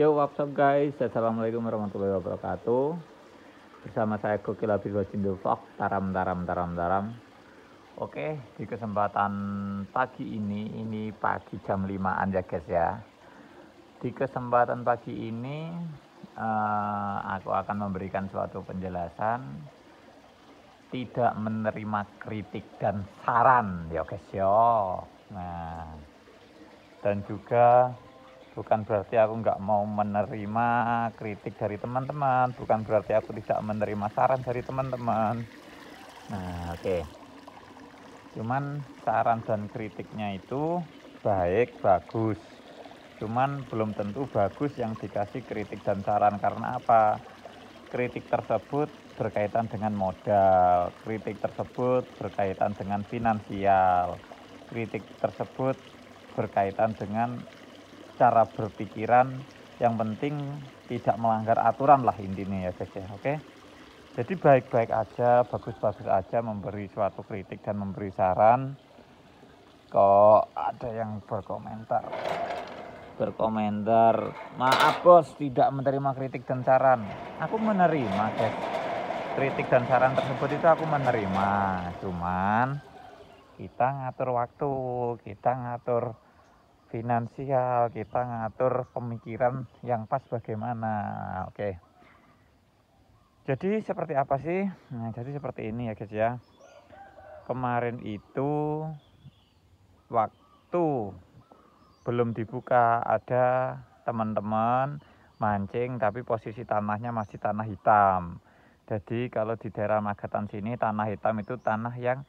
Yo what's up guys Assalamualaikum warahmatullahi wabarakatuh Bersama saya Gokil Abdul Wajin Vlog Taram taram taram taram Oke di kesempatan pagi ini Ini pagi jam 5an ya guys ya Di kesempatan pagi ini uh, Aku akan memberikan suatu penjelasan tidak menerima kritik dan saran ya guys yo ya. nah dan juga bukan berarti aku nggak mau menerima kritik dari teman-teman, bukan berarti aku tidak menerima saran dari teman-teman. Nah, oke. Okay. Cuman saran dan kritiknya itu baik, bagus. Cuman belum tentu bagus yang dikasih kritik dan saran karena apa? Kritik tersebut berkaitan dengan modal, kritik tersebut berkaitan dengan finansial, kritik tersebut berkaitan dengan cara berpikiran yang penting tidak melanggar aturan lah intinya ya guys ya oke jadi baik-baik aja bagus-bagus aja memberi suatu kritik dan memberi saran kok ada yang berkomentar berkomentar maaf bos tidak menerima kritik dan saran aku menerima guys kritik dan saran tersebut itu aku menerima cuman kita ngatur waktu kita ngatur finansial, kita ngatur pemikiran yang pas bagaimana. Oke. Jadi seperti apa sih? Nah, jadi seperti ini ya guys ya. Kemarin itu waktu belum dibuka ada teman-teman mancing tapi posisi tanahnya masih tanah hitam. Jadi kalau di daerah Magetan sini tanah hitam itu tanah yang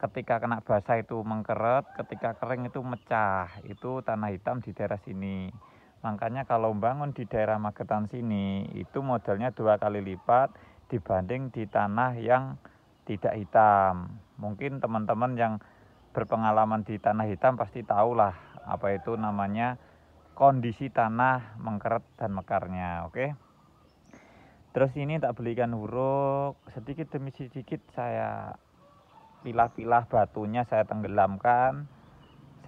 ketika kena basah itu mengkeret, ketika kering itu mecah. Itu tanah hitam di daerah sini. Makanya kalau bangun di daerah Magetan sini, itu modelnya dua kali lipat dibanding di tanah yang tidak hitam. Mungkin teman-teman yang berpengalaman di tanah hitam pasti tahu lah apa itu namanya kondisi tanah mengkeret dan mekarnya, oke? Okay? Terus ini tak belikan huruf sedikit demi sedikit saya pilah-pilah batunya saya tenggelamkan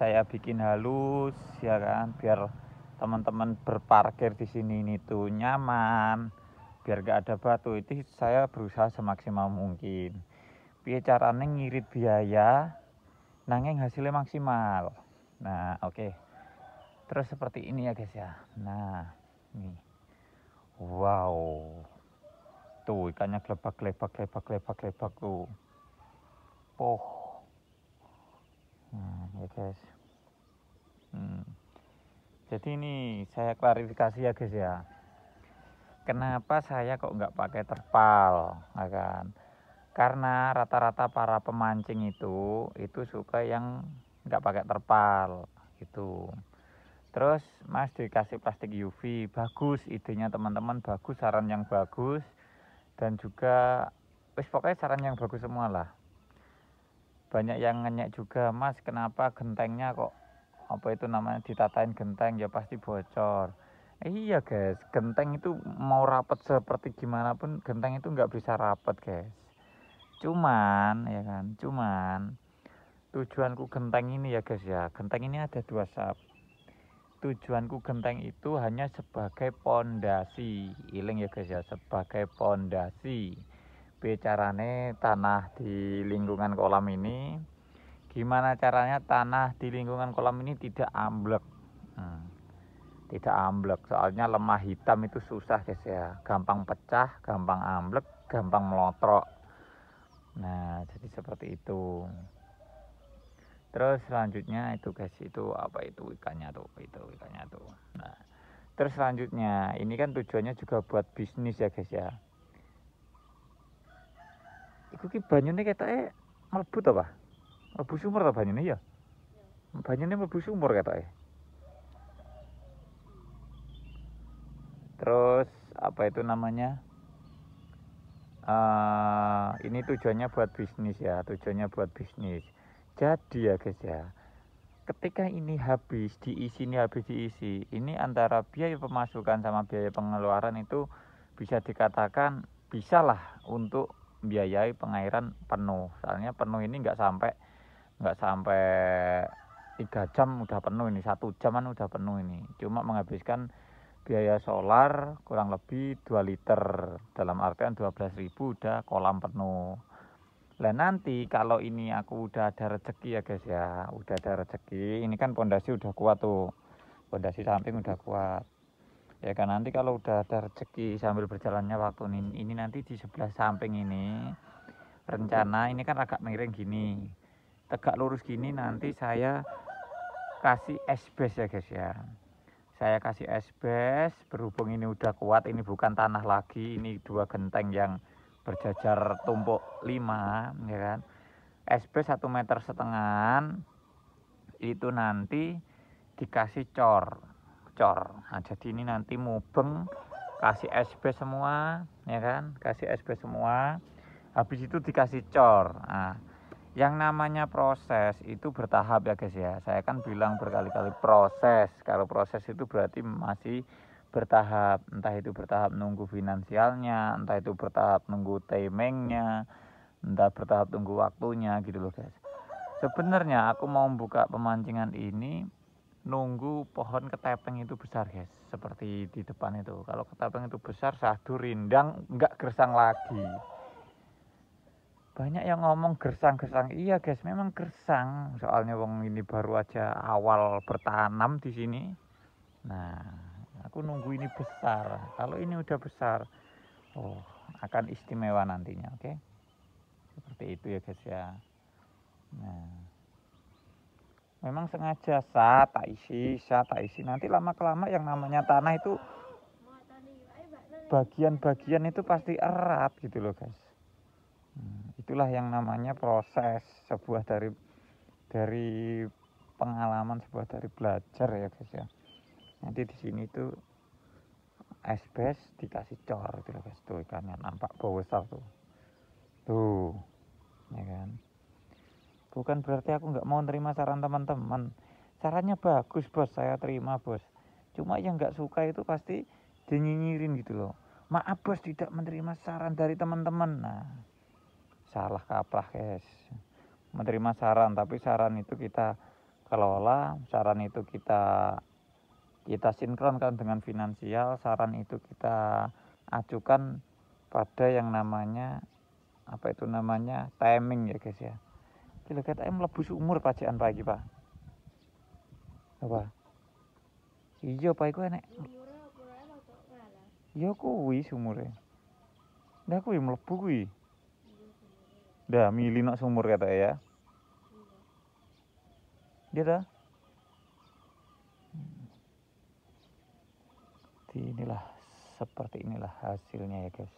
saya bikin halus ya kan biar teman-teman berparkir di sini ini tuh nyaman biar gak ada batu itu saya berusaha semaksimal mungkin Biar caranya ngirit biaya nanging hasilnya maksimal nah oke okay. terus seperti ini ya guys ya nah ini, wow tuh ikannya kelebak kelebak kelebak kelebak kelebak tuh Oh, nah ya guys hmm. jadi ini saya klarifikasi ya guys ya kenapa saya kok nggak pakai terpal akan ya karena rata-rata para pemancing itu itu suka yang nggak pakai terpal gitu terus mas dikasih plastik UV bagus idenya teman-teman bagus saran yang bagus dan juga wis pokoknya saran yang bagus semua lah banyak yang ngenyek juga mas kenapa gentengnya kok apa itu namanya ditatain genteng ya pasti bocor eh, iya guys genteng itu mau rapat seperti gimana pun genteng itu nggak bisa rapat guys cuman ya kan cuman tujuanku genteng ini ya guys ya genteng ini ada dua sub tujuanku genteng itu hanya sebagai pondasi iling ya guys ya sebagai pondasi bicarane tanah di lingkungan kolam ini gimana caranya tanah di lingkungan kolam ini tidak amblek hmm. tidak amblek soalnya lemah hitam itu susah guys ya gampang pecah gampang amblek gampang melotrok nah jadi seperti itu terus selanjutnya itu guys itu apa itu ikannya tuh itu ikannya tuh nah terus selanjutnya ini kan tujuannya juga buat bisnis ya guys ya iku ki banyune ketoke mlebu to, Pak? Mlebu sumur to banyune ya? Banyune mlebu sumur ketoke. Terus apa itu namanya? Uh, ini tujuannya buat bisnis ya, tujuannya buat bisnis. Jadi ya guys ya, ketika ini habis diisi ini habis diisi, ini antara biaya pemasukan sama biaya pengeluaran itu bisa dikatakan bisalah untuk biayai pengairan penuh soalnya penuh ini nggak sampai nggak sampai tiga jam udah penuh ini satu jaman udah penuh ini cuma menghabiskan biaya solar kurang lebih 2 liter dalam artian 12.000 udah kolam penuh lah nanti kalau ini aku udah ada rezeki ya guys ya udah ada rezeki ini kan pondasi udah kuat tuh pondasi samping udah kuat ya kan nanti kalau udah ada rezeki sambil berjalannya waktu ini, ini nanti di sebelah samping ini rencana ini kan agak miring gini tegak lurus gini nanti saya kasih esbes base ya guys ya saya kasih esbes berhubung ini udah kuat ini bukan tanah lagi ini dua genteng yang berjajar tumpuk lima ya kan es satu meter setengah itu nanti dikasih cor bocor nah jadi ini nanti mubeng kasih SP semua ya kan kasih SP semua habis itu dikasih cor nah yang namanya proses itu bertahap ya guys ya saya kan bilang berkali-kali proses kalau proses itu berarti masih bertahap entah itu bertahap nunggu finansialnya entah itu bertahap nunggu timingnya entah bertahap nunggu waktunya gitu loh guys sebenarnya aku mau buka pemancingan ini nunggu pohon ketepeng itu besar guys seperti di depan itu kalau ketepeng itu besar sahdu rindang nggak gersang lagi banyak yang ngomong gersang-gersang iya guys memang gersang soalnya wong ini baru aja awal bertanam di sini nah aku nunggu ini besar kalau ini udah besar oh akan istimewa nantinya oke okay? seperti itu ya guys ya nah memang sengaja sa tak isi sa tak isi nanti lama kelama yang namanya tanah itu bagian-bagian itu pasti erat gitu loh guys hmm, itulah yang namanya proses sebuah dari dari pengalaman sebuah dari belajar ya guys ya nanti di sini tuh asbes dikasih cor gitu loh guys tuh ikannya nampak besar tuh tuh ya kan Bukan berarti aku nggak mau nerima saran teman-teman. Sarannya bagus bos, saya terima bos. Cuma yang nggak suka itu pasti dinyinyirin gitu loh. Maaf bos tidak menerima saran dari teman-teman. Nah, salah kaprah guys. Menerima saran, tapi saran itu kita kelola, saran itu kita kita sinkronkan dengan finansial, saran itu kita acukan pada yang namanya apa itu namanya timing ya guys ya Kilo em mlebu umur pajakan Pak Pak. Apa? Iya, Pak iku enek. kui iya, kuwi sumure. dah kuwi melebu kuwi. Dah milih nak sumur kata ya. Dia iya dah. Inilah seperti inilah hasilnya ya guys.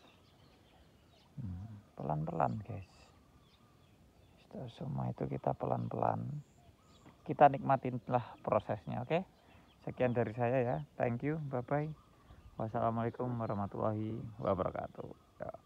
Hmm, pelan-pelan guys. Itu semua itu kita pelan-pelan kita nikmatinlah prosesnya, oke? Okay? Sekian dari saya ya. Thank you. Bye bye. Wassalamualaikum warahmatullahi wabarakatuh. Ya.